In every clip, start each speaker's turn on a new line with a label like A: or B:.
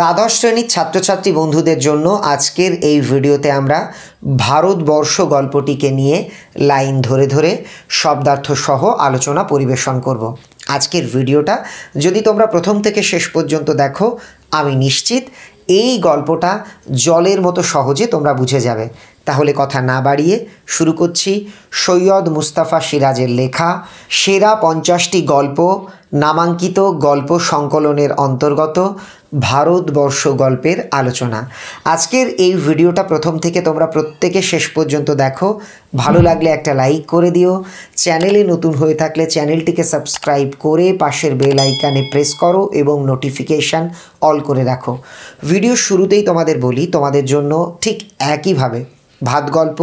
A: দ্বাদশ শ্রেণীর ছাত্রছাত্রী বন্ধুদের জন্য আজকের এই ভিডিওতে আমরা ভারতবর্ষ গল্পটিকে নিয়ে লাইন ধরে ধরে শব্দার্থ সহ আলোচনা পরিবেশন করব। আজকের ভিডিওটা যদি তোমরা প্রথম থেকে শেষ পর্যন্ত দেখো আমি নিশ্চিত এই গল্পটা জলের মতো সহজে তোমরা বুঝে যাবে তাহলে কথা না বাড়িয়ে শুরু করছি সৈয়দ মুস্তাফা সিরাজের লেখা সেরা পঞ্চাশটি গল্প নামাঙ্কিত গল্প সংকলনের অন্তর্গত ভারতবর্ষ গল্পের আলোচনা আজকের এই ভিডিওটা প্রথম থেকে তোমরা প্রত্যেকে শেষ পর্যন্ত দেখো ভালো লাগলে একটা লাইক করে দিও চ্যানেলে নতুন হয়ে থাকলে চ্যানেলটিকে সাবস্ক্রাইব করে পাশের বেল আইকানে প্রেস করো এবং নোটিফিকেশান অল করে রাখো ভিডিও শুরুতেই তোমাদের বলি তোমাদের জন্য ঠিক একইভাবে ভাত গল্প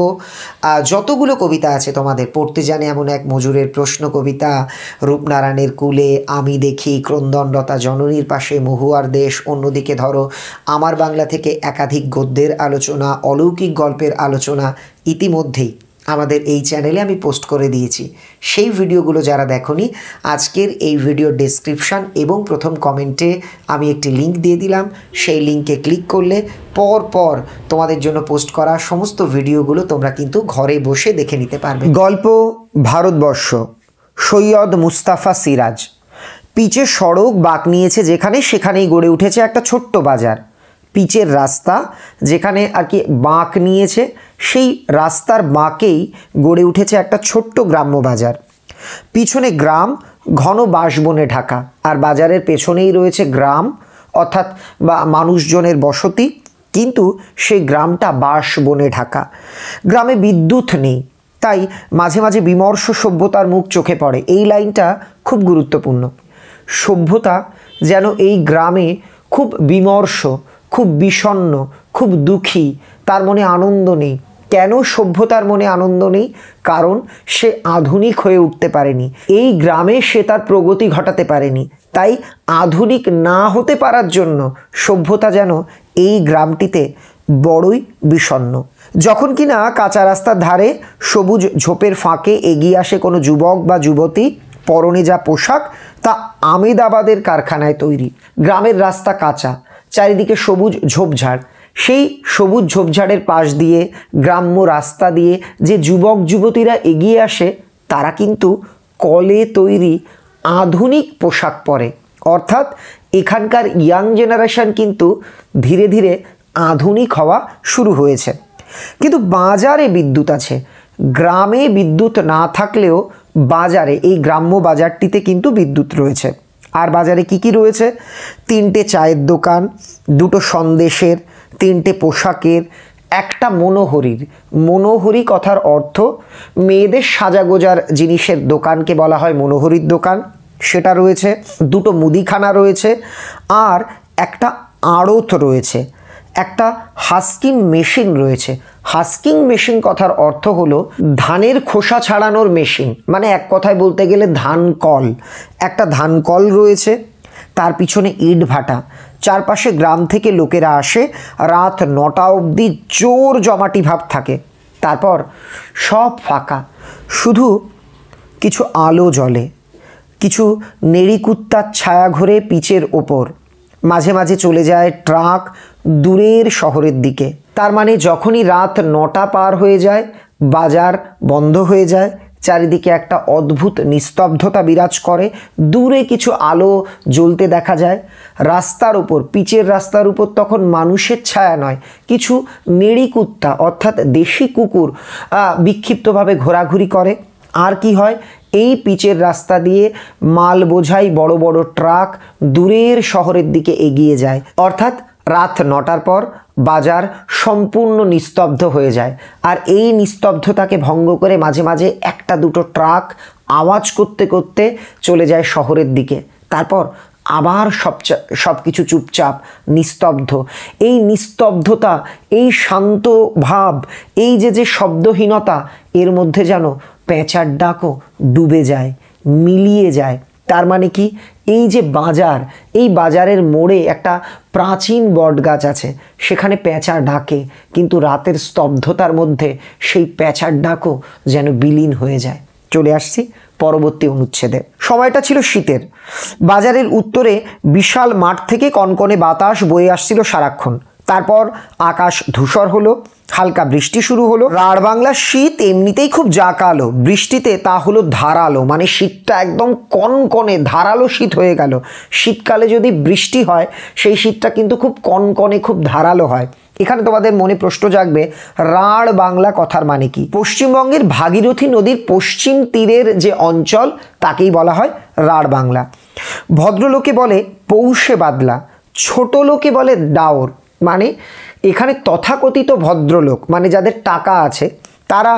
A: যতগুলো কবিতা আছে তোমাদের পড়তে জানে এমন এক মজুরের প্রশ্ন কবিতা রূপনারায়ণের কুলে আমি দেখি ক্রন্দনরতা জননীর পাশে মহুয়ার দেশ অন্যদিকে ধরো আমার বাংলা থেকে একাধিক গদ্যের আলোচনা অলৌকিক গল্পের আলোচনা ইতিমধ্যেই আমাদের এই চ্যানেলে আমি পোস্ট করে দিয়েছি সেই ভিডিওগুলো যারা দেখনি আজকের এই ভিডিও ডিসক্রিপশান এবং প্রথম কমেন্টে আমি একটি লিংক দিয়ে দিলাম সেই লিঙ্কে ক্লিক করলে পর পর তোমাদের জন্য পোস্ট করা সমস্ত ভিডিওগুলো তোমরা কিন্তু ঘরে বসে দেখে নিতে পারবে গল্প ভারতবর্ষ সৈয়দ মুস্তাফা সিরাজ পিচের সড়ক বাঁক নিয়েছে যেখানে সেখানেই গড়ে উঠেছে একটা ছোট্ট বাজার পিচের রাস্তা যেখানে আর কি বাঁক নিয়েছে সেই রাস্তার বাঁকেই গড়ে উঠেছে একটা ছোট্ট গ্রাম্য বাজার পিছনে গ্রাম ঘন বাঁশবনে ঢাকা আর বাজারের পেছনেই রয়েছে গ্রাম অর্থাৎ বা মানুষজনের বসতি কিন্তু সেই গ্রামটা বাঁশ বনে ঢাকা গ্রামে বিদ্যুৎ নেই তাই মাঝে মাঝে বিমর্ষ সভ্যতার মুখ চোখে পড়ে এই লাইনটা খুব গুরুত্বপূর্ণ সভ্যতা যেন এই গ্রামে খুব বিমর্ষ খুব বিষণ্ন খুব দুঃখী তার মনে আনন্দ নেই কেন সভ্যতার মনে আনন্দ নেই কারণ সে আধুনিক হয়ে উঠতে পারেনি এই গ্রামে সে তার প্রগতি ঘটাতে পারেনি তাই আধুনিক না হতে পারার জন্য সভ্যতা যেন এই গ্রামটিতে বড়ই বিষণ্ন যখন কিনা কাঁচা রাস্তার ধারে সবুজ ঝোপের ফাঁকে এগিয়ে আসে কোনো যুবক বা যুবতী পরনে যা পোশাক তা আমেদাবাদের কারখানায় তৈরি গ্রামের রাস্তা কাঁচা চারিদিকে সবুজ ঝোপঝাড় সেই সবুজ ঝোপঝাড়ের পাশ দিয়ে গ্রাম্য রাস্তা দিয়ে যে যুবক যুবতীরা এগিয়ে আসে তারা কিন্তু কলে তৈরি আধুনিক পোশাক পরে অর্থাৎ এখানকার ইয়াং জেনারেশান কিন্তু ধীরে ধীরে আধুনিক হওয়া শুরু হয়েছে কিন্তু বাজারে বিদ্যুৎ আছে গ্রামে বিদ্যুৎ না থাকলেও বাজারে এই গ্রাম্য বাজারটিতে কিন্তু বিদ্যুৎ রয়েছে আর বাজারে কি কি রয়েছে তিনটে চায়ের দোকান দুটো সন্দেশের তিনটে পোশাকের একটা মনোহরির মনোহরি কথার অর্থ মেয়েদের সাজাগোজার জিনিসের দোকানকে বলা হয় মনোহরির দোকান সেটা রয়েছে দুটো মুদিখানা রয়েছে আর একটা আড়ত রয়েছে একটা হাস্কিং মেশিন রয়েছে হাস্কিং মেশিন কথার অর্থ হলো ধানের খোসা ছাড়ানোর মেশিন মানে এক কথায় বলতে গেলে ধান কল একটা ধান কল রয়েছে তার পিছনে ইট ভাটা চারপাশে গ্রাম থেকে লোকেরা আসে রাত নটা অবধি জোর জমাটি ভাব থাকে তারপর সব ফাঁকা শুধু কিছু আলো জ্বলে কিছু নেড়িকুত্তার ছায়া ঘোরে পিচের ওপর মাঝে মাঝে চলে যায় ট্রাক দূরের শহরের দিকে তার মানে যখনই রাত নটা পার হয়ে যায় বাজার বন্ধ হয়ে যায় চারিদিকে একটা অদ্ভুত নিস্তব্ধতা বিরাজ করে দূরে কিছু আলো জ্বলতে দেখা যায় রাস্তার উপর পিচের রাস্তার উপর তখন মানুষের ছায়া নয় কিছু নেড়ি কুত্তা অর্থাৎ দেশি কুকুর বিক্ষিপ্তভাবে ঘোরাঘুরি করে আর কি হয় এই পিচের রাস্তা দিয়ে মাল বোঝাই বড় বড় ট্রাক দূরের শহরের দিকে এগিয়ে যায় অর্থাৎ রাত নটার পর বাজার সম্পূর্ণ নিস্তব্ধ হয়ে যায় আর এই নিস্তব্ধতাকে ভঙ্গ করে মাঝে মাঝে একটা দুটো ট্রাক আওয়াজ করতে করতে চলে যায় শহরের দিকে তারপর আবার সব সব কিছু চুপচাপ নিস্তব্ধ এই নিস্তব্ধতা এই শান্ত ভাব এই যে যে শব্দহীনতা এর মধ্যে যেন পেঁচার ডাকও ডুবে যায় মিলিয়ে যায় তার মানে কি এই যে বাজার এই বাজারের মোড়ে একটা প্রাচীন বটগাছ আছে সেখানে প্যাঁচা ডাকে কিন্তু রাতের স্তব্ধতার মধ্যে সেই প্যাঁচার ডাকও যেন বিলীন হয়ে যায় চলে আসছি পরবর্তী অনুচ্ছেদে সময়টা ছিল শীতের বাজারের উত্তরে বিশাল মাঠ থেকে কনকনে বাতাস বয়ে আসছিল সারাক্ষণ তারপর আকাশ ধূসর হলো হালকা বৃষ্টি শুরু হলো রাঢ় বাংলার শীত এমনিতেই খুব জাকালো বৃষ্টিতে তা হলো ধারালো মানে শীতটা একদম কনকনে ধারালো শীত হয়ে গেল শীতকালে যদি বৃষ্টি হয় সেই শীতটা কিন্তু খুব কনকনে খুব ধারালো হয় এখানে তোমাদের মনে প্রশ্ন জাগবে রাঢ় বাংলা কথার মানে কি পশ্চিমবঙ্গের ভাগীরথী নদীর পশ্চিম তীরের যে অঞ্চল তাকেই বলা হয় রাঢ় বাংলা ভদ্রলোকে বলে পৌষে বাদলা ছোট লোকে বলে ডাওর মানে এখানে তথাকথিত ভদ্রলোক মানে যাদের টাকা আছে তারা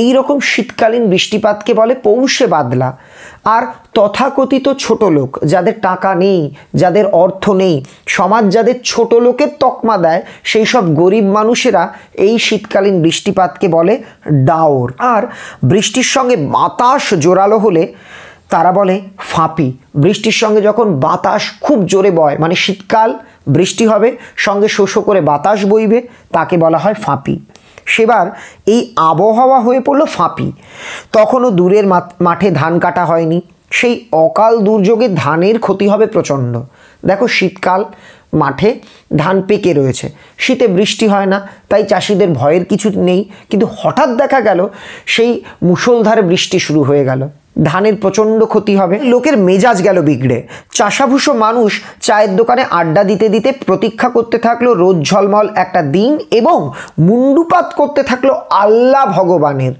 A: এই রকম শীতকালীন বৃষ্টিপাতকে বলে পৌষে বাদলা আর তথাকথিত ছোট লোক যাদের টাকা নেই যাদের অর্থ নেই সমাজ যাদের ছোট লোকের তকমা দেয় সেই সব গরিব মানুষেরা এই শীতকালীন বৃষ্টিপাতকে বলে ডাওর আর বৃষ্টির সঙ্গে বাতাস জোরালো হলে তারা বলে ফাঁপি বৃষ্টির সঙ্গে যখন বাতাস খুব জোরে বয় মানে শীতকাল বৃষ্টি হবে সঙ্গে শোষো করে বাতাস বইবে তাকে বলা হয় ফাঁপি সেবার এই আবহাওয়া হয়ে পড়ল ফাঁপি তখনও দূরের মাঠে ধান কাটা হয়নি সেই অকাল দুর্যোগে ধানের ক্ষতি হবে প্রচণ্ড দেখো শীতকাল মাঠে ধান পেকে রয়েছে শীতে বৃষ্টি হয় না তাই চাষিদের ভয়ের কিছু নেই কিন্তু হঠাৎ দেখা গেল সেই মুষলধারে বৃষ্টি শুরু হয়ে গেল ধানের প্রচণ্ড ক্ষতি হবে লোকের মেজাজ গেল বিগড়ে চাষাভুষো মানুষ চায়ের দোকানে আড্ডা দিতে দিতে প্রতীক্ষা করতে থাকলো রোজ ঝলমল একটা দিন এবং মুন্ডুপাত করতে থাকলো আল্লাহ ভগবানের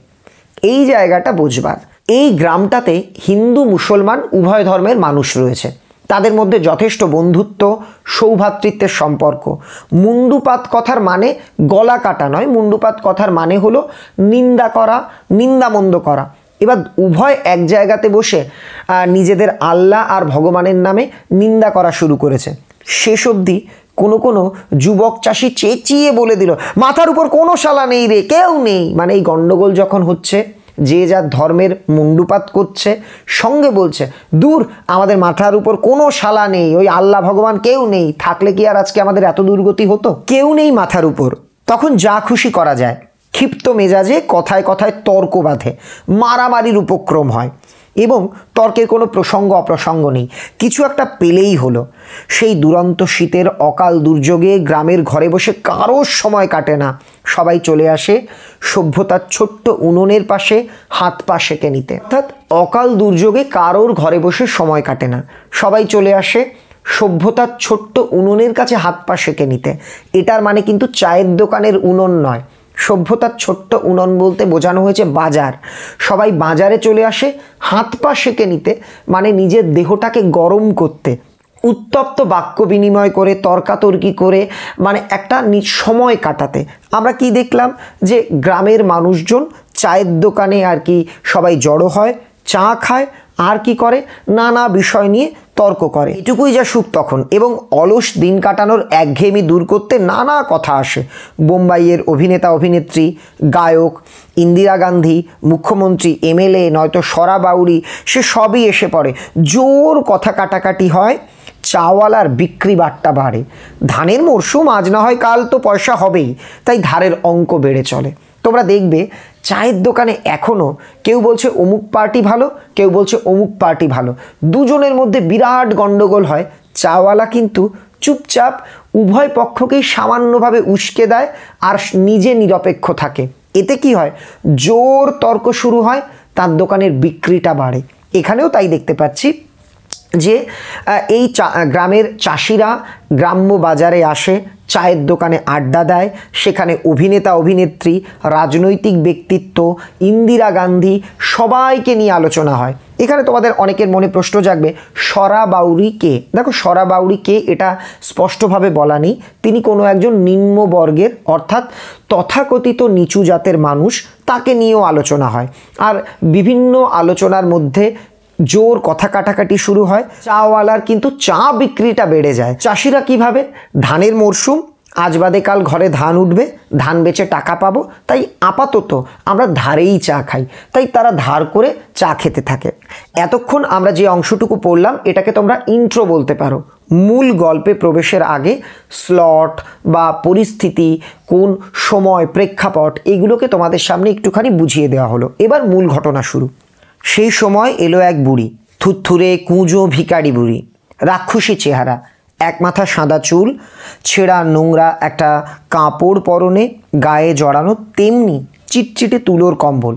A: এই জায়গাটা বুঝবার এই গ্রামটাতে হিন্দু মুসলমান উভয় ধর্মের মানুষ রয়েছে তাদের মধ্যে যথেষ্ট বন্ধুত্ব সৌভাতৃত্বের সম্পর্ক মুন্ডুপাত কথার মানে গলা কাটা নয় মুন্ডুপাত কথার মানে হলো নিন্দা করা নিন্দামন্দ করা এবার উভয় এক জায়গাতে বসে নিজেদের আল্লাহ আর ভগবানের নামে নিন্দা করা শুরু করেছে শেষ অবধি কোনো কোনো যুবক চাষি চেঁচিয়ে বলে দিল মাথার উপর কোনো শালা নেই রে কেউ নেই মানে এই গণ্ডগোল যখন হচ্ছে যে যার ধর্মের মুন্ডুপাত করছে সঙ্গে বলছে দূর আমাদের মাথার উপর কোনো শালা নেই ওই আল্লাহ ভগবান কেউ নেই থাকলে কি আর আজকে আমাদের এত দুর্গতি হতো কেউ নেই মাথার উপর তখন যা খুশি করা যায় ক্ষিপ্ত মেজাজে কথায় কথায় তর্ক বাঁধে মারামারির উপক্রম হয় এবং তর্কের কোনো প্রসঙ্গ অপ্রসঙ্গ নেই কিছু একটা পেলেই হলো সেই দুরন্ত শীতের অকাল দুর্যোগে গ্রামের ঘরে বসে কারোর সময় কাটে না সবাই চলে আসে সভ্যতার ছোট্ট উনুনের পাশে হাত পা সেঁকে নিতে অর্থাৎ অকাল দুর্যোগে কারোর ঘরে বসে সময় কাটে না সবাই চলে আসে সভ্যতার ছোট্ট উনুনের কাছে হাত পা সেঁকে নিতে এটার মানে কিন্তু চায়ের দোকানের উনুন নয় সভ্যতার ছোট্ট উনন বলতে বোঝানো হয়েছে বাজার সবাই বাজারে চলে আসে হাত পা সেঁকে নিতে মানে নিজের দেহটাকে গরম করতে উত্তপ্ত বাক্য বিনিময় করে তর্কাতর্কি করে মানে একটা সময় কাটাতে আমরা কি দেখলাম যে গ্রামের মানুষজন চায়ের দোকানে আর কি সবাই জড়ো হয় চা খায় আর কি করে নানা বিষয় নিয়ে তর্ক করে এটুকুই যা সুখ তখন এবং অলস দিন কাটানোর একঘেয়েমি দূর করতে নানা কথা আসে বোম্বাইয়ের অভিনেতা অভিনেত্রী গায়ক ইন্দিরা গান্ধী মুখ্যমন্ত্রী এমএলএ নয়তো সরা বাউরি সে সবই এসে পড়ে জোর কথা কাটাকাটি হয় চাওয়ালার বিক্রি বাট্টা বাড়ে ধানের মরশুম আজ না হয় কাল তো পয়সা হবেই তাই ধারের অঙ্ক বেড়ে চলে তোমরা দেখবে চায়ের দোকানে এখনও কেউ বলছে অমুক পার্টি ভালো কেউ বলছে অমুক পার্টি ভালো দুজনের মধ্যে বিরাট গণ্ডগোল হয় চাওয়ালা কিন্তু চুপচাপ উভয় পক্ষকেই সামান্যভাবে উস্কে দেয় আর নিজে নিরপেক্ষ থাকে এতে কি হয় জোর তর্ক শুরু হয় তার দোকানের বিক্রিটা বাড়ে এখানেও তাই দেখতে পাচ্ছি যে এই চা গ্রামের চাষিরা গ্রাম্য বাজারে আসে চায়ের দোকানে আড্ডা দেয় সেখানে অভিনেতা অভিনেত্রী রাজনৈতিক ব্যক্তিত্ব ইন্দিরা গান্ধী সবাইকে নিয়ে আলোচনা হয় এখানে তোমাদের অনেকের মনে প্রশ্ন জাগবে সরা বাউরি কে দেখো সরা বাউরি কে এটা স্পষ্টভাবে বলা নেই তিনি কোনো একজন নিম্নবর্গের অর্থাৎ তথাকথিত নিচু জাতের মানুষ তাকে নিয়েও আলোচনা হয় আর বিভিন্ন আলোচনার মধ্যে জোর কথা কাটাকাটি শুরু হয় চাওয়ালার কিন্তু চা বিক্রিটা বেড়ে যায় চাষিরা কিভাবে ধানের মরশুম আজ বাদে কাল ঘরে ধান উঠবে ধান বেচে টাকা পাবো তাই আপাতত আমরা ধারেই চা খাই তাই তারা ধার করে চা খেতে থাকে এতক্ষণ আমরা যে অংশটুকু পড়লাম এটাকে তোমরা ইন্ট্রো বলতে পারো মূল গল্পে প্রবেশের আগে স্লট বা পরিস্থিতি কোন সময় প্রেক্ষাপট এগুলোকে তোমাদের সামনে একটুখানি বুঝিয়ে দেওয়া হলো এবার মূল ঘটনা শুরু সেই সময় এলো এক বুড়ি থুথুরে কুঁজো ভিকারি বুড়ি রাক্ষসী চেহারা এক মাথা সাদা চুল ছেঁড়া নোংরা একটা কাপড় পরনে গায়ে জড়ানো তেমনি চিটচিটে তুলোর কম্বল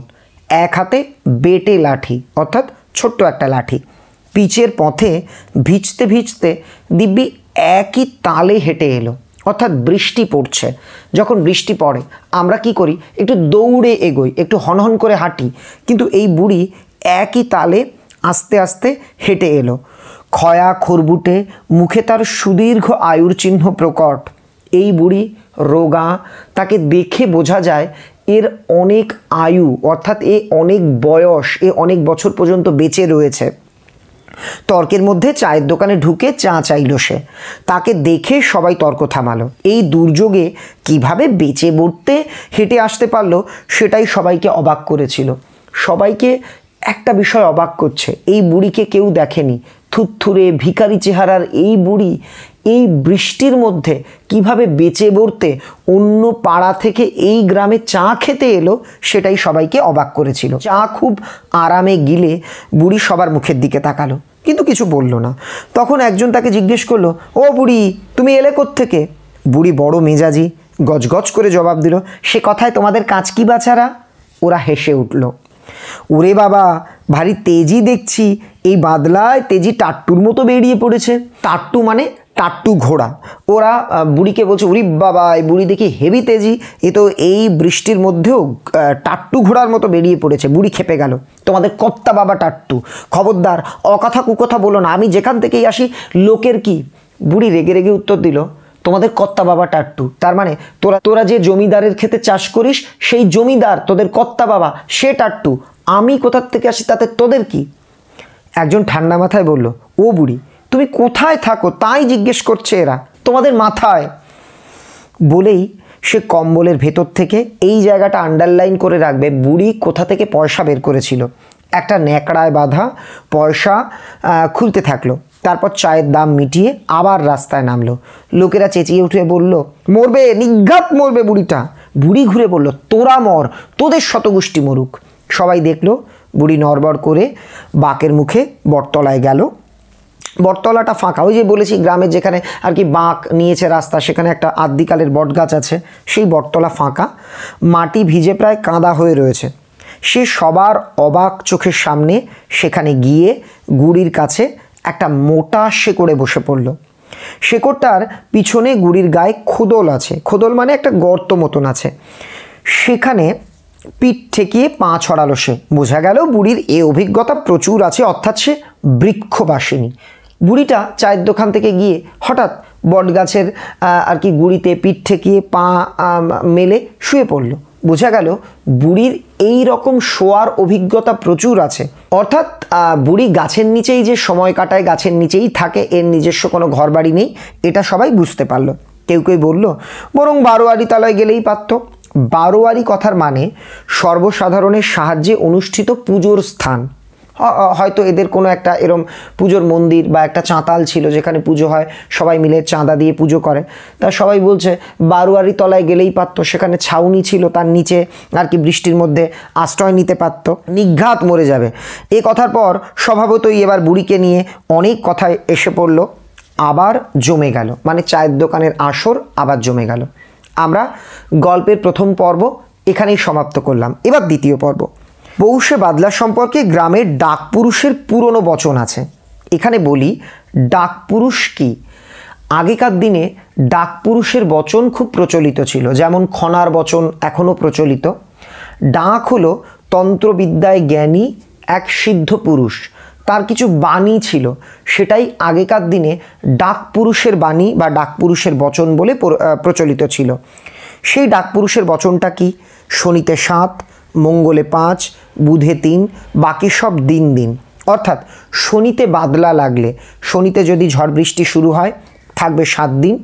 A: এক হাতে বেটে লাঠি অর্থাৎ ছোট্ট একটা লাঠি পিচের পথে ভিজতে ভিজতে দিব্যি একই তালে হেঁটে এলো অর্থাৎ বৃষ্টি পড়ছে যখন বৃষ্টি পড়ে আমরা কি করি একটু দৌড়ে এগোই একটু হনহন করে হাঁটি কিন্তু এই বুড়ি একই তালে আস্তে আস্তে হেঁটে এলো ক্ষয়া খরবুটে মুখে তার সুদীর্ঘ আয়ুর চিহ্ন প্রকট এই বুড়ি রোগা তাকে দেখে বোঝা যায় এর অনেক আয়ু অর্থাৎ এ অনেক বয়স এ অনেক বছর পর্যন্ত বেঁচে রয়েছে তর্কের মধ্যে চায়ের দোকানে ঢুকে চা চাইল সে তাকে দেখে সবাই তর্ক থামালো এই দুর্যোগে কিভাবে বেঁচে বড়তে হেঁটে আসতে পারলো সেটাই সবাইকে অবাক করেছিল সবাইকে একটা বিষয় অবাক করছে এই বুড়িকে কেউ দেখেনি থুরথুরে ভিকারি চেহারার এই বুড়ি এই বৃষ্টির মধ্যে কিভাবে বেঁচে বর্তে অন্য পাড়া থেকে এই গ্রামে চা খেতে এলো সেটাই সবাইকে অবাক করেছিল চা খুব আরামে গিলে বুড়ি সবার মুখের দিকে তাকালো কিন্তু কিছু বলল না তখন একজন তাকে জিজ্ঞেস করলো ও বুড়ি তুমি এলে থেকে বুড়ি বড় মেজাজি গজগজ করে জবাব দিল সে কথায় তোমাদের কাজ কি বাছারা ওরা হেসে উঠলো ওরে বাবা ভারী তেজি দেখছি এই বাদলায় তেজি টাট্টুর মতো বেরিয়ে পড়েছে টাট্টু মানে টাট্টু ঘোড়া ওরা বুড়িকে বলছে উরি বাবা এই বুড়ি দেখি হেভি তেজি এ তো এই বৃষ্টির মধ্যেও টাট্টু ঘোড়ার মতো বেরিয়ে পড়েছে বুড়ি খেপে গেল তোমাদের কর্তা বাবা টাট্টু খবরদার অকথা কুকথা বলো না আমি যেখান থেকেই আসি লোকের কি বুড়ি রেগে রেগে উত্তর দিল তোমাদের কর্তা বাবা টাট্টু তার মানে তোরা তোরা যে জমিদারের ক্ষেতে চাষ করিস সেই জমিদার তোদের কর্তা বাবা সে টাট্টু আমি কোথার থেকে আসি তাতে তোদের কি একজন ঠান্ডা মাথায় বলল ও বুড়ি তুমি কোথায় থাকো তাই জিজ্ঞেস করছে এরা তোমাদের মাথায় বলেই সে কম্বলের ভেতর থেকে এই জায়গাটা আন্ডারলাইন করে রাখবে বুড়ি কোথা থেকে পয়সা বের করেছিল একটা ন্যাকড়ায় বাঁধা পয়সা খুলতে থাকলো তারপর চায়ের দাম মিটিয়ে আবার রাস্তায় নামলো লোকেরা চেঁচিয়ে উঠে বলল মরবে নিঘাত মরবে বুড়িটা বুড়ি ঘুরে বলল তোরা মর তোদের শতগোষ্ঠী মরুক সবাই দেখলো বুড়ি নরবর করে বাঁকের মুখে বটতলায় গেল বটতলাটা ফাঁকা ওই যে বলেছি গ্রামের যেখানে আর কি বাঁক নিয়েছে রাস্তা সেখানে একটা আদ্যিকালের বটগাছ আছে সেই বটতলা ফাঁকা মাটি ভিজে প্রায় কাঁদা হয়ে রয়েছে সে সবার অবাক চোখের সামনে সেখানে গিয়ে গুড়ির কাছে একটা মোটা শেকড়ে বসে পড়ল শেকড়টার পিছনে গুড়ির গায়ে খোদল আছে খোদল মানে একটা গর্ত মতন আছে সেখানে পিঠ ঠেকিয়ে পা ছড়ালো সে বোঝা গেল বুড়ির এ অভিজ্ঞতা প্রচুর আছে অর্থাৎ সে বৃক্ষবাসিনী বুড়িটা চায়ের দোকান থেকে গিয়ে হঠাৎ বট গাছের আর কি গুড়িতে পিঠ ঠেকিয়ে পা মেলে শুয়ে পড়লো বোঝা গেল বুড়ির এই রকম শোয়ার অভিজ্ঞতা প্রচুর আছে অর্থাৎ বুড়ি গাছের নিচেই যে সময় কাটায় গাছের নিচেই থাকে এর নিজস্ব কোনো ঘরবাড়ি নেই এটা সবাই বুঝতে পারলো কেউ কেউ বলল বরং বারোয়ারি তালায় গেলেই পারত বারোয়ারি কথার মানে সর্বসাধারণের সাহায্যে অনুষ্ঠিত পুজোর স্থান হয়তো এদের কোনো একটা এরম পুজোর মন্দির বা একটা চাঁতাল ছিল যেখানে পুজো হয় সবাই মিলে চাঁদা দিয়ে পুজো করে তা সবাই বলছে বারুয়ারি তলায় গেলেই পারত সেখানে ছাউনি ছিল তার নিচে আর কি বৃষ্টির মধ্যে আশ্রয় নিতে পারত নিঘাত মরে যাবে এ কথার পর স্বভাবতই এবার বুড়িকে নিয়ে অনেক কথায় এসে পড়ল আবার জমে গেল মানে চায়ের দোকানের আসর আবার জমে গেল আমরা গল্পের প্রথম পর্ব এখানেই সমাপ্ত করলাম এবার দ্বিতীয় পর্ব পৌষে বাদলা সম্পর্কে গ্রামের ডাক পুরুষের পুরনো বচন আছে এখানে বলি ডাক পুরুষ কি আগেকার দিনে ডাক পুরুষের বচন খুব প্রচলিত ছিল যেমন খনার বচন এখনও প্রচলিত ডাক হল তন্ত্রবিদ্যায় জ্ঞানী এক সিদ্ধ পুরুষ তার কিছু বাণী ছিল সেটাই আগেকার দিনে ডাক পুরুষের বাণী বা ডাক পুরুষের বচন বলে প্রচলিত ছিল সেই ডাক পুরুষের বচনটা কি শনিতে সাত মঙ্গলে পাঁচ বুধে তিন বাকি সব দিন দিন অর্থাৎ শনিতে বাদলা লাগলে শনিতে যদি ঝড় বৃষ্টি শুরু হয় থাকবে সাত দিন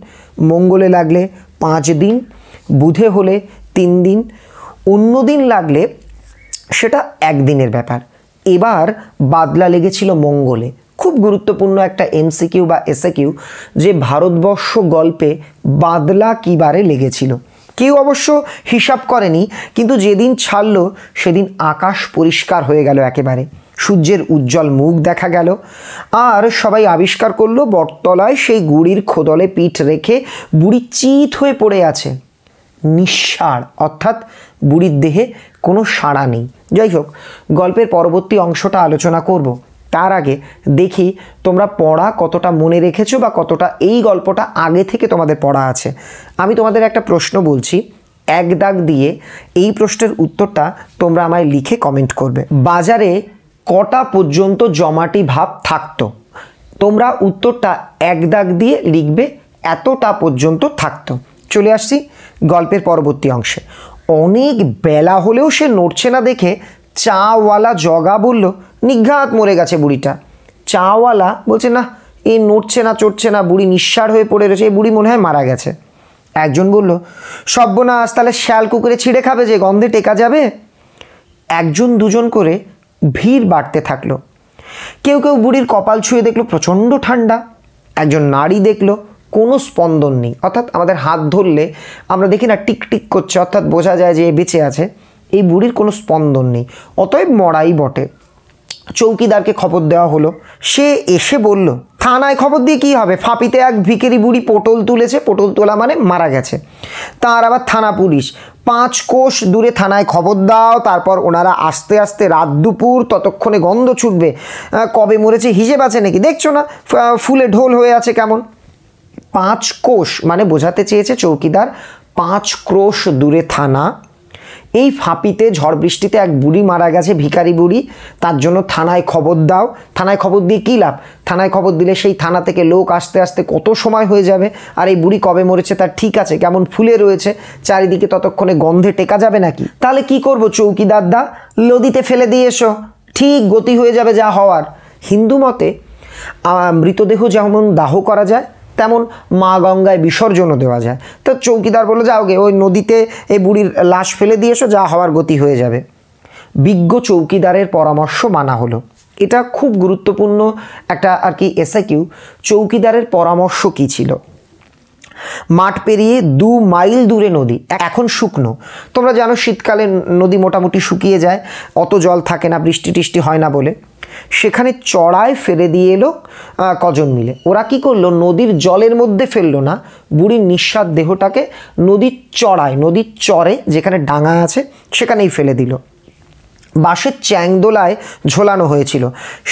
A: মঙ্গলে লাগলে পাঁচ দিন বুধে হলে তিন দিন অন্য দিন লাগলে সেটা একদিনের ব্যাপার এবার বাদলা লেগেছিল মঙ্গলে খুব গুরুত্বপূর্ণ একটা এমসিকিউ বা এসএকিউ যে ভারতবর্ষ গল্পে বাদলা কিবারে লেগেছিল কেউ অবশ্য হিসাব করেনি কিন্তু যেদিন ছাড়লো সেদিন আকাশ পরিষ্কার হয়ে গেল একেবারে সূর্যের উজ্জ্বল মুখ দেখা গেল আর সবাই আবিষ্কার করলো বটতলায় সেই গুড়ির খোদলে পিঠ রেখে বুড়ি চিত হয়ে পড়ে আছে নিঃসার অর্থাৎ বুড়ির দেহে কোনো সাড়া নেই যাই হোক গল্পের পরবর্তী অংশটা আলোচনা করব তার আগে দেখি তোমরা পড়া কতটা মনে রেখেছো বা কতটা এই গল্পটা আগে থেকে তোমাদের পড়া আছে আমি তোমাদের একটা প্রশ্ন বলছি এক দাগ দিয়ে এই প্রশ্নের উত্তরটা তোমরা আমায় লিখে কমেন্ট করবে বাজারে কটা পর্যন্ত জমাটি ভাব থাকতো তোমরা উত্তরটা এক দাগ দিয়ে লিখবে এতটা পর্যন্ত থাকতো চলে আসছি গল্পের পরবর্তী অংশে অনেক বেলা হলেও সে নড়ছে না দেখে চাওয়ালা জগা বলল নিঘাত মরে গেছে বুড়িটা চাওয়ালা বলছে না এ নড়ছে না চড়ছে না বুড়ি নিঃসার হয়ে পড়ে রয়েছে এই বুড়ি মনে হয় মারা গেছে একজন বলল সব্যনাশ তাহলে শ্যাল কুকুরে ছিঁড়ে খাবে যে গন্ধে টেকা যাবে একজন দুজন করে ভিড় বাড়তে থাকলো কেউ কেউ বুড়ির কপাল ছুঁয়ে দেখলো প্রচণ্ড ঠান্ডা একজন নারী দেখলো কোনো স্পন্দন নেই অর্থাৎ আমাদের হাত ধরলে আমরা দেখি না টিকটিক করছে অর্থাৎ বোঝা যায় যে বেঁচে আছে এই বুড়ির কোনো স্পন্দন নেই অতএব মরাই বটে চৌকিদারকে খবর দেওয়া হলো সে এসে বলল থানায় খবর দিয়ে কী হবে ফাঁপিতে এক ভিকেরি বুড়ি পটল তুলেছে পটল তোলা মানে মারা গেছে তার আবার থানা পুলিশ পাঁচ কোষ দূরে থানায় খবর দাও তারপর ওনারা আস্তে আস্তে রাত দুপুর ততক্ষণে গন্ধ ছুটবে কবে মরেছে হিজেব আছে নাকি দেখছো না ফুলে ঢোল হয়ে আছে কেমন পাঁচ কোষ মানে বোঝাতে চেয়েছে চৌকিদার পাঁচ ক্রোশ দূরে থানা এই ফাঁপিতে ঝড় বৃষ্টিতে এক বুড়ি মারা গেছে ভিকারি বুড়ি তার জন্য থানায় খবর দাও থানায় খবর দিয়ে কী লাভ থানায় খবর দিলে সেই থানা থেকে লোক আসতে আসতে কত সময় হয়ে যাবে আর এই বুড়ি কবে মরেছে তার ঠিক আছে কেমন ফুলে রয়েছে চারিদিকে ততক্ষণে গন্ধে টেকা যাবে নাকি তাহলে কি করব চৌকিদার দা নদীতে ফেলে দিয়ে এসো ঠিক গতি হয়ে যাবে যা হওয়ার হিন্দু মতে মৃতদেহ যেমন দাহ করা যায় তেমন মা গঙ্গায় বিসর্জনও দেওয়া যায় তো চৌকিদার বললো যাওগে ওই নদীতে এই বুড়ির লাশ ফেলে দিয়ে এসো যা হওয়ার গতি হয়ে যাবে বিজ্ঞ চৌকিদারের পরামর্শ মানা হলো এটা খুব গুরুত্বপূর্ণ একটা আর কি এসআই কিউ চৌকিদারের পরামর্শ কী ছিল মাঠ পেরিয়ে দু মাইল দূরে নদী এখন শুকনো তোমরা জানো শীতকালে নদী মোটামুটি শুকিয়ে যায় অত জল থাকে না বৃষ্টি টিষ্টি হয় না বলে সেখানে চড়ায় ফেলে দিয়ে এলো কজন মিলে ওরা কি করলো নদীর জলের মধ্যে ফেললো না বুড়ির নিঃস্বাদ দেহটাকে নদীর চড়ায় নদীর চরে যেখানে ডাঙা আছে সেখানেই ফেলে দিল বাঁশের চ্যাংদোলায় ঝোলানো হয়েছিল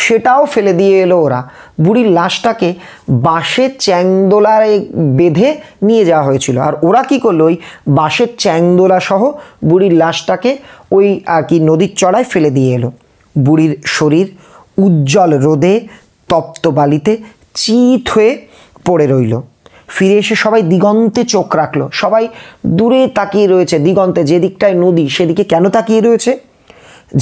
A: সেটাও ফেলে দিয়ে এলো ওরা বুড়ির লাশটাকে বাঁশের চ্যাংদোলায় বেঁধে নিয়ে যাওয়া হয়েছিল আর ওরা কি করলো ওই বাঁশের চ্যাংদোলা সহ বুড়ির লাশটাকে ওই আর কি নদীর চড়ায় ফেলে দিয়ে এলো বুড়ির শরীর উজ্জ্বল রোদে তপ্ত বালিতে চিত হয়ে পড়ে রইল ফিরে এসে সবাই দিগন্তে চোখ রাখলো সবাই দূরে তাকিয়ে রয়েছে দিগন্তে যে দিকটায় নদী সেদিকে কেন তাকিয়ে রয়েছে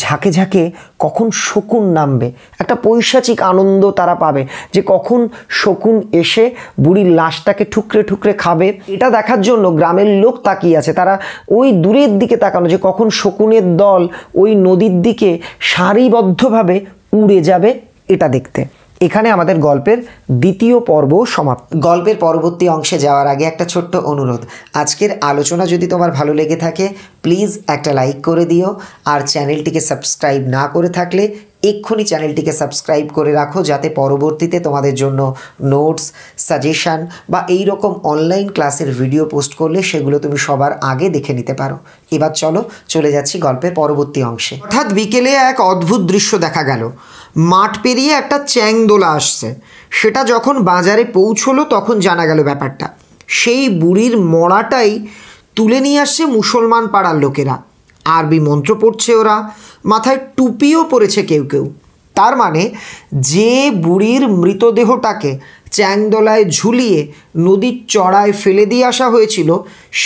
A: ঝাঁকে ঝাঁকে কখন শকুন নামবে একটা পৈশাচিক আনন্দ তারা পাবে যে কখন শকুন এসে বুড়ির লাশটাকে ঠুকরে ঠুকরে খাবে এটা দেখার জন্য গ্রামের লোক তাকিয়ে আছে তারা ওই দূরের দিকে তাকানো যে কখন শকুনের দল ওই নদীর দিকে সারিবদ্ধভাবে উড়ে যাবে এটা দেখতে এখানে আমাদের গল্পের দ্বিতীয় পর্ব সমাপ্ত গল্পের পরবর্তী অংশে যাওয়ার আগে একটা ছোট্ট অনুরোধ আজকের আলোচনা যদি তোমার ভালো লেগে থাকে প্লিজ একটা লাইক করে দিও আর চ্যানেলটিকে সাবস্ক্রাইব না করে থাকলে এক্ষুনি চ্যানেলটিকে সাবস্ক্রাইব করে রাখো যাতে পরবর্তীতে তোমাদের জন্য নোটস সাজেশান বা এই রকম অনলাইন ক্লাসের ভিডিও পোস্ট করলে সেগুলো তুমি সবার আগে দেখে নিতে পারো এবার চলো চলে যাচ্ছি গল্পের পরবর্তী অংশে অর্থাৎ বিকেলে এক অদ্ভুত দৃশ্য দেখা গেল মাঠ পেরিয়ে একটা চ্যাংদোলা আসছে সেটা যখন বাজারে পৌঁছলো তখন জানা গেল ব্যাপারটা সেই বুড়ির মড়াটাই তুলে নিয়ে আসছে মুসলমান পাড়ার লোকেরা আরবি মন্ত্র পড়ছে ওরা মাথায় টুপিও পরেছে কেউ কেউ তার মানে যে বুড়ির মৃতদেহটাকে চ্যাংদোলায় ঝুলিয়ে নদীর চড়ায় ফেলে দিয়ে আসা হয়েছিল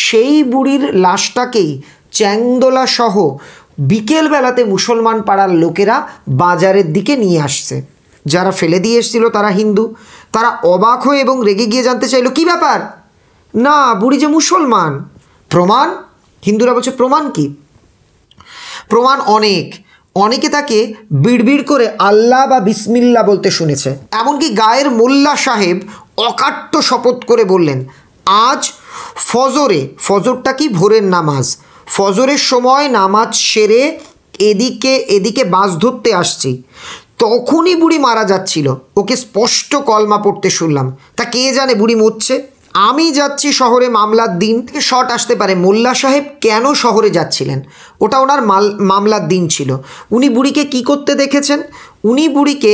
A: সেই বুড়ির লাশটাকেই চ্যাংদোলা সহ বিকেলবেলাতে মুসলমান পাড়ার লোকেরা বাজারের দিকে নিয়ে আসছে যারা ফেলে দিয়ে এসেছিল তারা হিন্দু তারা অবাক হয়ে এবং রেগে গিয়ে জানতে চাইল কি ব্যাপার না বুড়ি যে মুসলমান প্রমাণ হিন্দুরা বলছে প্রমাণ কী প্রমাণ অনেক অনেকে তাকে বিড়বিড় করে আল্লাহ বা বিসমিল্লা বলতে শুনেছে এমনকি গায়ের মোল্লা সাহেব অকাট্য শপথ করে বললেন আজ ফজরে ফজরটা কি ভোরের নামাজ ফজরের সময় নামাজ সেরে এদিকে এদিকে বাস ধরতে আসছি তখনই বুড়ি মারা যাচ্ছিল ওকে স্পষ্ট কলমা পড়তে শুনলাম তা কে জানে বুড়ি মরছে আমি যাচ্ছি শহরে মামলার দিন থেকে শট আসতে পারে মোল্লা সাহেব কেন শহরে যাচ্ছিলেন ওটা ওনার মাল মামলার দিন ছিল উনি বুড়িকে কি করতে দেখেছেন উনি বুড়িকে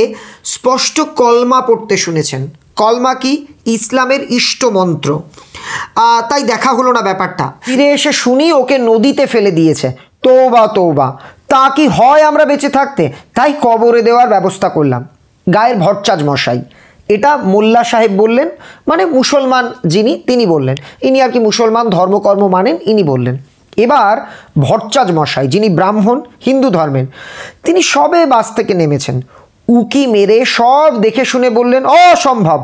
A: স্পষ্ট কলমা পড়তে শুনেছেন কলমা কি ইসলামের ইষ্ট মন্ত্র তাই দেখা হলো না ব্যাপারটা ফিরে এসে শুনি ওকে নদীতে ফেলে দিয়েছে তৌবা তৌবা তা কি হয় আমরা বেঁচে থাকতে তাই কবরে দেওয়ার ব্যবস্থা করলাম গায়ের ভরচাজ মশাই এটা মোল্লা সাহেব বললেন মানে মুসলমান যিনি তিনি বললেন ইনি আর কি মুসলমান ধর্মকর্ম মানেন ইনি বললেন এবার ভট্টাজ মশাই যিনি ব্রাহ্মণ হিন্দু ধর্মের তিনি সবে বাস থেকে নেমেছেন উকি মেরে সব দেখে শুনে বললেন অসম্ভব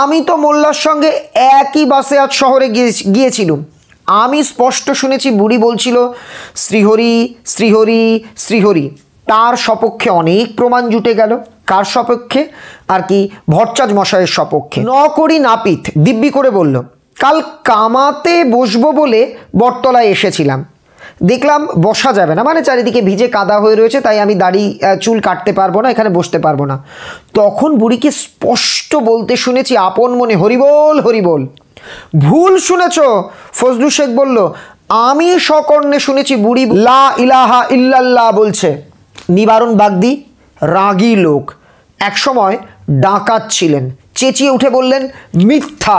A: আমি তো মোল্লার সঙ্গে একই বাসে আজ শহরে গিয়েছিলুম আমি স্পষ্ট শুনেছি বুড়ি বলছিল শ্রীহরি শ্রীহরি শ্রীহরি তার সপক্ষে অনেক প্রমাণ জুটে গেল কার সপক্ষে আর কি ভরচাজ মশাইয়ের সপক্ষে ন করি নাপিত দিব্যি করে বলল কাল কামাতে বসবো বলে বটতলায় এসেছিলাম দেখলাম বসা যাবে না মানে চারিদিকে ভিজে কাদা হয়ে রয়েছে তাই আমি দাড়ি চুল কাটতে পারবো না এখানে বসতে পারবো না তখন বুড়িকে স্পষ্ট বলতে শুনেছি আপন মনে হরিবোল হরিবোল ভুল শুনেছ ফজলু শেখ বলল আমি সকর্ণে শুনেছি বুড়ি লা ইলাহা ইল্লাল্লাহ বলছে নিবারণ বাগদি রাগী লোক একসময় ডাকাত ছিলেন চেঁচিয়ে উঠে বললেন মিথ্যা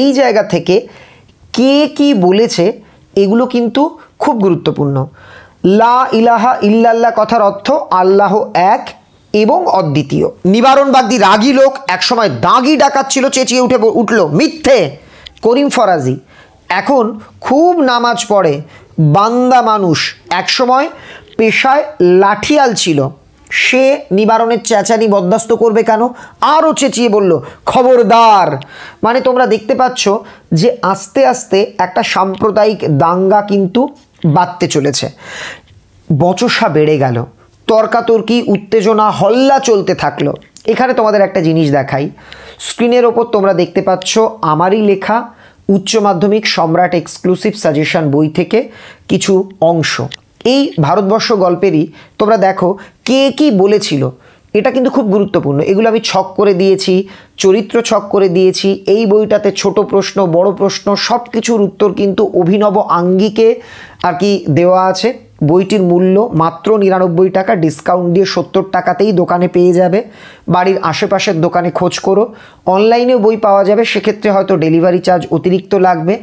A: এই জায়গা থেকে কে কি বলেছে এগুলো কিন্তু খুব গুরুত্বপূর্ণ লা ইলাহা ইল্লাল্লাহ কথার অর্থ আল্লাহ এক এবং অদ্বিতীয় নিবারণবাদী রাগী লোক একসময় দাগি ডাকাচ্ছিল চেঁচিয়ে উঠে উঠল মিথ্যে করিম ফরাজি এখন খুব নামাজ পড়ে বান্দা মানুষ একসময় পেশায় লাঠিয়াল ছিল সে নিবারণের চেঁচানি বদ্যাস্ত করবে কেন আরও চেঁচিয়ে বলল খবরদার মানে তোমরা দেখতে পাচ্ছ যে আস্তে আস্তে একটা সাম্প্রদায়িক দাঙ্গা কিন্তু বাড়তে চলেছে বচসা বেড়ে গেল তর্কাতর্কি উত্তেজনা হল্লা চলতে থাকলো এখানে তোমাদের একটা জিনিস দেখাই স্ক্রিনের ওপর তোমরা দেখতে পাচ্ছ আমারই লেখা উচ্চ মাধ্যমিক সম্রাট এক্সক্লুসিভ সাজেশন বই থেকে কিছু অংশ এই ভারতবর্ষ গল্পেরই তোমরা দেখো কে কি বলেছিল এটা কিন্তু খুব গুরুত্বপূর্ণ এগুলো আমি ছক করে দিয়েছি চরিত্র ছক করে দিয়েছি এই বইটাতে ছোট প্রশ্ন বড় প্রশ্ন সব কিছুর উত্তর কিন্তু অভিনব আঙ্গিকে আর কি দেওয়া আছে বইটির মূল্য মাত্র নিরানব্বই টাকা ডিসকাউন্ট দিয়ে সত্তর টাকাতেই দোকানে পেয়ে যাবে বাড়ির আশেপাশের দোকানে খোঁজ করো অনলাইনেও বই পাওয়া যাবে সেক্ষেত্রে হয়তো ডেলিভারি চার্জ অতিরিক্ত লাগবে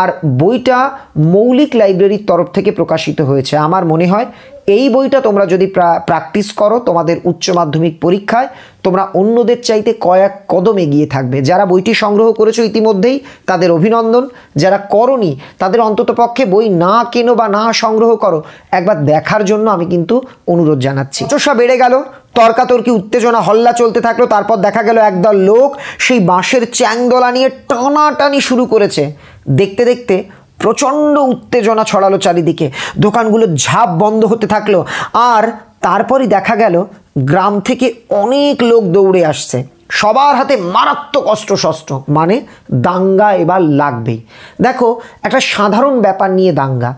A: আর বইটা মৌলিক লাইব্রেরির তরফ থেকে প্রকাশিত হয়েছে আমার মনে হয় এই বইটা তোমরা যদি প্র্যাকটিস করো তোমাদের উচ্চ মাধ্যমিক পরীক্ষায় তোমরা অন্যদের চাইতে কয়েক কদম এগিয়ে থাকবে যারা বইটি সংগ্রহ করেছো ইতিমধ্যেই তাদের অভিনন্দন যারা করনি তাদের অন্ততপক্ষে বই না কেনো বা না সংগ্রহ করো একবার দেখার জন্য আমি কিন্তু অনুরোধ জানাচ্ছি চর্চা বেড়ে গেল তর্কাতর্কি উত্তেজনা হল্লা চলতে থাকলো তারপর দেখা গেল একদল লোক সেই বাঁশের চ্যাংদোলা নিয়ে টানাটানি শুরু করেছে দেখতে দেখতে প্রচণ্ড উত্তেজনা ছড়ালো চারিদিকে দোকানগুলো ঝাঁপ বন্ধ হতে থাকলো আর তারপরই দেখা গেল গ্রাম থেকে অনেক লোক দৌড়ে আসছে সবার হাতে মারাত্মক অস্ত্রশস্ত্র মানে দাঙ্গা এবার লাগবেই দেখো একটা সাধারণ ব্যাপার নিয়ে দাঙ্গা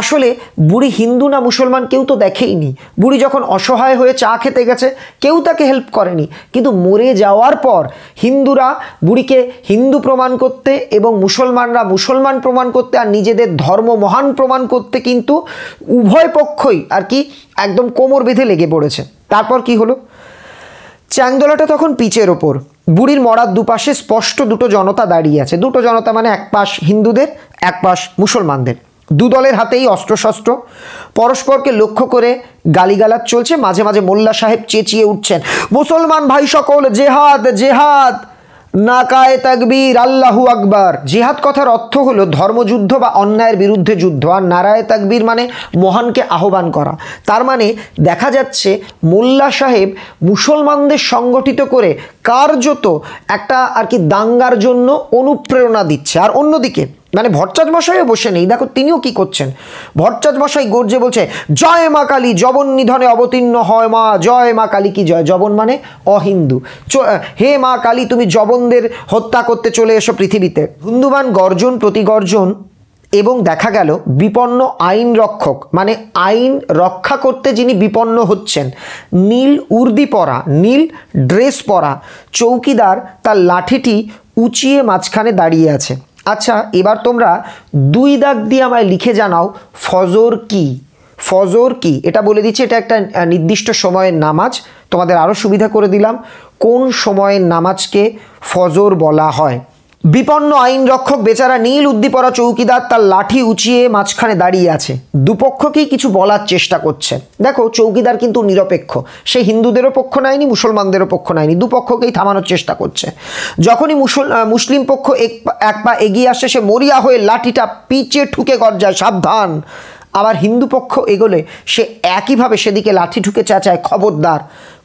A: আসলে বুড়ি হিন্দু না মুসলমান কেউ তো দেখেইনি বুড়ি যখন অসহায় হয়ে চা খেতে গেছে কেউ তাকে হেল্প করেনি কিন্তু মরে যাওয়ার পর হিন্দুরা বুড়িকে হিন্দু প্রমাণ করতে এবং মুসলমানরা মুসলমান প্রমাণ করতে আর নিজেদের ধর্ম মহান প্রমাণ করতে কিন্তু উভয় পক্ষই আর কি একদম কোমর বেঁধে লেগে পড়েছে তারপর কি হলো চ্যাংদোলাটা তখন পিচের ওপর বুড়ির মরার দুপাশে স্পষ্ট দুটো জনতা দাঁড়িয়ে আছে দুটো জনতা মানে এক পাশ হিন্দুদের এক পাশ মুসলমানদের দু দলের হাতেই অস্ত্রশস্ত্র পরস্পরকে লক্ষ্য করে গালিগালাজ চলছে মাঝে মাঝে মোল্লা সাহেব চেঁচিয়ে উঠছেন মুসলমান ভাই সকল জেহাদ জেহাদ নাকায় তাকবীর আল্লাহু আকবার জিহাদ কথার অর্থ হলো ধর্মযুদ্ধ বা অন্যায়ের বিরুদ্ধে যুদ্ধ আর নারায় তাকবীর মানে মহানকে আহ্বান করা তার মানে দেখা যাচ্ছে মোল্লা সাহেব মুসলমানদের সংগঠিত করে কার্যত একটা আর কি দাঙ্গার জন্য অনুপ্রেরণা দিচ্ছে আর অন্যদিকে মানে ভট্টাচ মশাইও বসে নেই দেখো তিনিও কি করছেন ভট্টাচ মশাই গর্জে বলছে জয় মা কালী জবন নিধনে অবতীর্ণ হয় মা জয় মা কালী কি জয় জবন মানে অহিন্দু হে মা কালী তুমি জবনদের হত্যা করতে চলে এসো পৃথিবীতে হিন্দুবান গর্জন প্রতিগর্জন এবং দেখা গেল বিপন্ন আইন রক্ষক মানে আইন রক্ষা করতে যিনি বিপন্ন হচ্ছেন নীল উর্দি পরা নীল ড্রেস পরা চৌকিদার তার লাঠিটি উঁচিয়ে মাঝখানে দাঁড়িয়ে আছে আচ্ছা এবার তোমরা দুই দাগ দিয়ে আমায় লিখে জানাও ফজর কি ফজর কি এটা বলে দিচ্ছে এটা একটা নির্দিষ্ট সময়ের নামাজ তোমাদের আরও সুবিধা করে দিলাম কোন সময়ের নামাজকে ফজর বলা হয় বিপন্ন আইন রক্ষক বেচারা নীল উদ্দীপরা চৌকিদার তার লাঠি উঁচিয়ে মাঝখানে দাঁড়িয়ে আছে দুপক্ষকেই কিছু বলার চেষ্টা করছে দেখো চৌকিদার কিন্তু নিরপেক্ষ সে হিন্দুদেরও পক্ষ নেয়নি মুসলমানদেরও পক্ষ নেয়নি দুপক্ষকেই থামানোর চেষ্টা করছে যখনই মুসল মুসলিম পক্ষ এক পা এগিয়ে আসে সে মরিয়া হয়ে লাঠিটা পিচে ঠুকে গর্জায় সাবধান আবার হিন্দু পক্ষ এগোলে সে একইভাবে সেদিকে লাঠি ঠুকে চেঁচায় খবরদার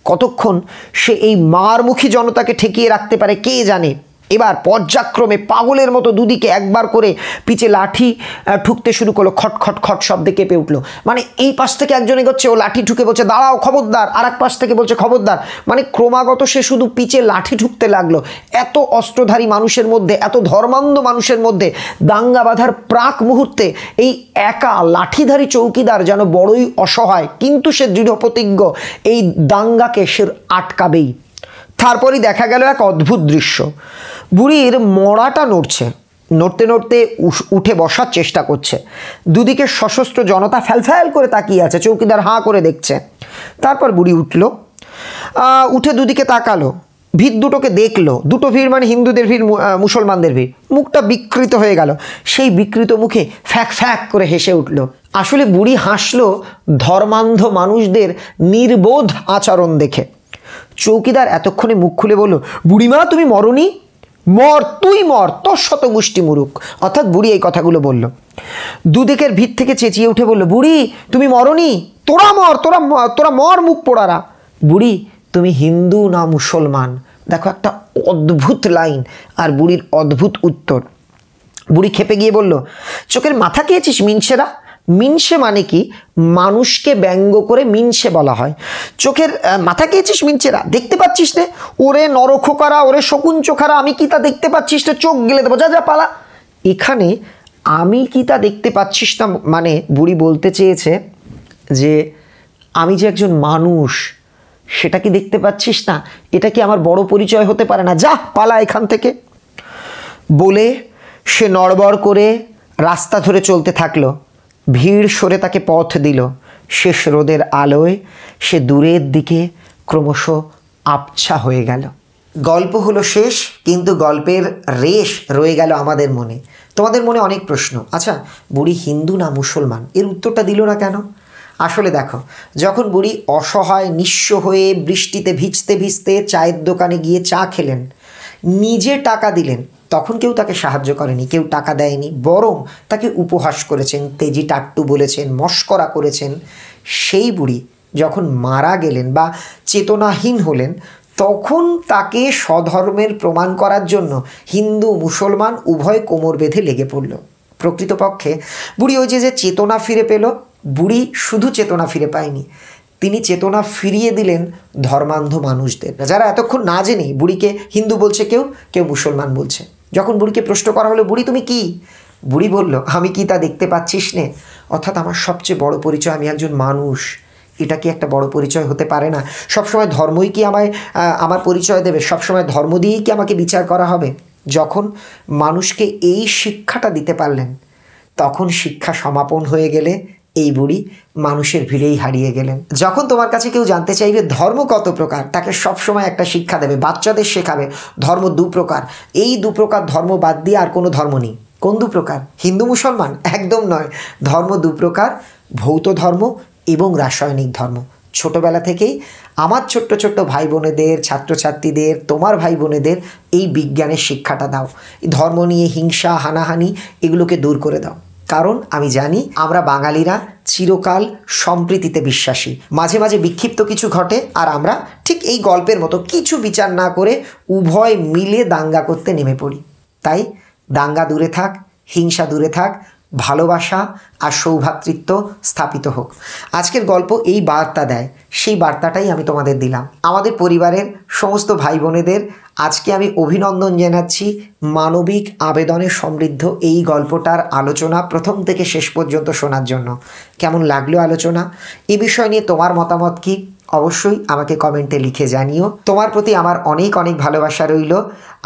A: কতক্ষণ সে এই মারমুখী জনতাকে ঠেকিয়ে রাখতে পারে কে জানে এবার পর্যাক্রমে পাগলের মতো দুদিকে একবার করে পিছে লাঠি ঠুকতে শুরু করলো খট খট খট শব্দে কেঁপে উঠলো মানে এই পাশ থেকে একজন এগোচ্ছে ও লাঠি ঠুকে বলছে দাঁড়াও খবরদার আর এক পাশ থেকে বলছে খবরদার মানে ক্রমাগত সে শুধু পিছে লাঠি ঠুকতে লাগলো এত অস্ত্রধারী মানুষের মধ্যে এত ধর্মান্ধ মানুষের মধ্যে দাঙ্গা বাঁধার প্রাক মুহূর্তে এই একা লাঠিধারী চৌকিদার যেন বড়ই অসহায় কিন্তু সে দৃঢ় প্রতিজ্ঞ এই দাঙ্গাকে সে আটকাবেই তারপরই দেখা গেল এক অদ্ভুত দৃশ্য বুড়ির মরাটা নড়ছে নড়তে নড়তে উঠে বসার চেষ্টা করছে দুদিকে সশস্ত্র জনতা ফ্যালফ্যাল করে তাকিয়ে আছে চৌকিদার হাঁ করে দেখছে তারপর বুড়ি উঠল উঠে দুদিকে তাকালো ভিড় দুটোকে দেখলো দুটো ভিড় মানে হিন্দুদের ভিড় মুসলমানদের ভিড় মুখটা বিকৃত হয়ে গেল সেই বিকৃত মুখে ফ্যাক ফ্যাক করে হেসে উঠল আসলে বুড়ি হাসলো ধর্মান্ধ মানুষদের নির্বোধ আচরণ দেখে চৌকিদার এতক্ষণে মুখ খুলে বলল বুড়িমা তুমি মরণী মর তুই মর তোর শতগোষ্ঠী মুরুক অর্থাৎ বুড়ি এই কথাগুলো বলল দুদিকের ভিত থেকে চেঁচিয়ে উঠে বলল বুড়ি তুমি মরনি তোরা মর তোরা তোরা মর মুখ পোড়ারা বুড়ি তুমি হিন্দু না মুসলমান দেখো একটা অদ্ভুত লাইন আর বুড়ির অদ্ভুত উত্তর বুড়ি খেপে গিয়ে বলল চোখের মাথা খেয়েছিস মিনছেরা মিনসে মানে কি মানুষকে ব্যঙ্গ করে মিনসে বলা হয় চোখের মাথা খেয়েছিস মিনছেরা দেখতে পাচ্ছিস রে ওরে করা ওরে শকুন চোখারা আমি কি তা দেখতে পাচ্ছিস না চোখ গেলে দেবো যা যা পালা এখানে আমি কি তা দেখতে পাচ্ছিস না মানে বুড়ি বলতে চেয়েছে যে আমি যে একজন মানুষ সেটা কি দেখতে পাচ্ছিস না এটা কি আমার বড় পরিচয় হতে পারে না যা পালা এখান থেকে বলে সে নড়বড় করে রাস্তা ধরে চলতে থাকলো ভিড় সরে তাকে পথ দিল শেষ রোদের আলোয় সে দূরের দিকে ক্রমশ আবছা হয়ে গেল গল্প হলো শেষ কিন্তু গল্পের রেশ রয়ে গেল আমাদের মনে তোমাদের মনে অনেক প্রশ্ন আচ্ছা বুড়ি হিন্দু না মুসলমান এর উত্তরটা দিল না কেন আসলে দেখো যখন বুড়ি অসহায় নিঃস্ব হয়ে বৃষ্টিতে ভিজতে ভিজতে চায়ের দোকানে গিয়ে চা খেলেন নিজে টাকা দিলেন তখন কেউ তাকে সাহায্য করেনি কেউ টাকা দেয়নি বরং তাকে উপহাস করেছেন তেজি টাট্টু বলেছেন মস্করা করেছেন সেই বুড়ি যখন মারা গেলেন বা চেতনাহীন হলেন তখন তাকে স্বধর্মের প্রমাণ করার জন্য হিন্দু মুসলমান উভয় কোমর বেঁধে লেগে পড়ল প্রকৃতপক্ষে বুড়ি ওই যে যে চেতনা ফিরে পেল বুড়ি শুধু চেতনা ফিরে পায়নি তিনি চেতনা ফিরিয়ে দিলেন ধর্মান্ধ মানুষদের যারা এতক্ষণ না জেনেই বুড়িকে হিন্দু বলছে কেউ কেউ মুসলমান বলছে যখন বুড়িকে প্রশ্ন করা হলো বুড়ি তুমি কি বুড়ি বলল আমি কি তা দেখতে পাচ্ছিস নে অর্থাৎ আমার সবচেয়ে বড় পরিচয় আমি একজন মানুষ এটা কি একটা বড় পরিচয় হতে পারে না সবসময় ধর্মই কি আমায় আমার পরিচয় দেবে সবসময় ধর্ম দিয়েই কি আমাকে বিচার করা হবে যখন মানুষকে এই শিক্ষাটা দিতে পারলেন তখন শিক্ষা সমাপন হয়ে গেলে এই বুড়ি মানুষের ভিড়েই হারিয়ে গেলেন যখন তোমার কাছে কেউ জানতে চাইবে ধর্ম কত প্রকার তাকে সবসময় একটা শিক্ষা দেবে বাচ্চাদের শেখাবে ধর্ম দু প্রকার এই দু প্রকার ধর্ম বাদ দিয়ে আর কোনো ধর্ম নেই কোন দু প্রকার হিন্দু মুসলমান একদম নয় ধর্ম দু প্রকার ভৌত ধর্ম এবং রাসায়নিক ধর্ম ছোটবেলা থেকেই আমার ছোট্ট ছোট্ট ভাই বোনেদের ছাত্রছাত্রীদের তোমার ভাই বোনেদের এই বিজ্ঞানের শিক্ষাটা দাও ধর্ম নিয়ে হিংসা হানাহানি এগুলোকে দূর করে দাও কারণ আমি জানি আমরা বাঙালিরা চিরকাল সম্প্রীতিতে বিশ্বাসী মাঝে মাঝে বিক্ষিপ্ত কিছু ঘটে আর আমরা ঠিক এই গল্পের মতো কিছু বিচার না করে উভয় মিলে দাঙ্গা করতে নেমে পড়ি তাই দাঙ্গা দূরে থাক হিংসা দূরে থাক ভালোবাসা আর সৌভাতৃত্ব স্থাপিত হোক আজকের গল্প এই বার্তা দেয় সেই বার্তাটাই আমি তোমাদের দিলাম আমাদের পরিবারের সমস্ত ভাই বোনেদের আজকে আমি অভিনন্দন জানাচ্ছি মানবিক আবেদনে সমৃদ্ধ এই গল্পটার আলোচনা প্রথম থেকে শেষ পর্যন্ত শোনার জন্য কেমন লাগলো আলোচনা এ বিষয় নিয়ে তোমার মতামত কি অবশ্যই আমাকে কমেন্টে লিখে জানিও তোমার প্রতি আমার অনেক অনেক ভালোবাসা রইল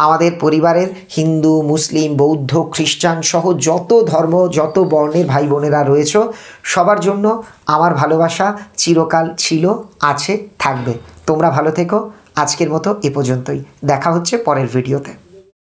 A: আমাদের পরিবারের হিন্দু মুসলিম বৌদ্ধ খ্রিস্টান সহ যত ধর্ম যত বর্ণের ভাই বোনেরা রয়েছ সবার জন্য আমার ভালোবাসা চিরকাল ছিল আছে থাকবে তোমরা ভালো থেকো আজকের মতো এ পর্যন্তই দেখা হচ্ছে পরের ভিডিওতে